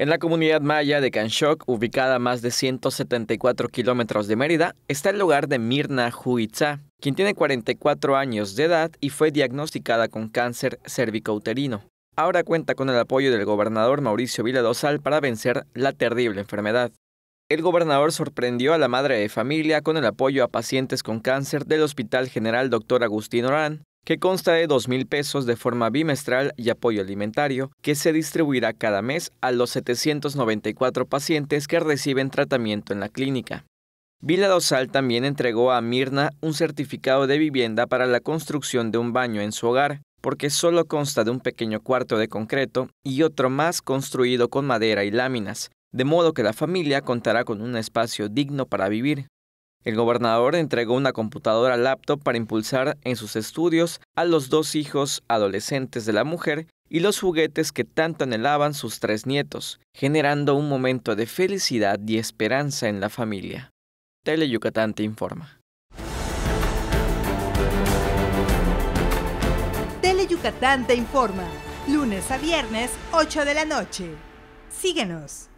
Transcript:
En la comunidad maya de Kanshok, ubicada a más de 174 kilómetros de Mérida, está el lugar de Mirna Huitza, quien tiene 44 años de edad y fue diagnosticada con cáncer cervicouterino. Ahora cuenta con el apoyo del gobernador Mauricio Vila-Dosal para vencer la terrible enfermedad. El gobernador sorprendió a la madre de familia con el apoyo a pacientes con cáncer del Hospital General Dr. Agustín Orán, que consta de $2,000 pesos de forma bimestral y apoyo alimentario, que se distribuirá cada mes a los 794 pacientes que reciben tratamiento en la clínica. Vila Dosal también entregó a Mirna un certificado de vivienda para la construcción de un baño en su hogar, porque solo consta de un pequeño cuarto de concreto y otro más construido con madera y láminas, de modo que la familia contará con un espacio digno para vivir. El gobernador entregó una computadora laptop para impulsar en sus estudios a los dos hijos adolescentes de la mujer y los juguetes que tanto anhelaban sus tres nietos, generando un momento de felicidad y esperanza en la familia. Tele Yucatán te informa. Tele Yucatán te informa, lunes a viernes, 8 de la noche. Síguenos.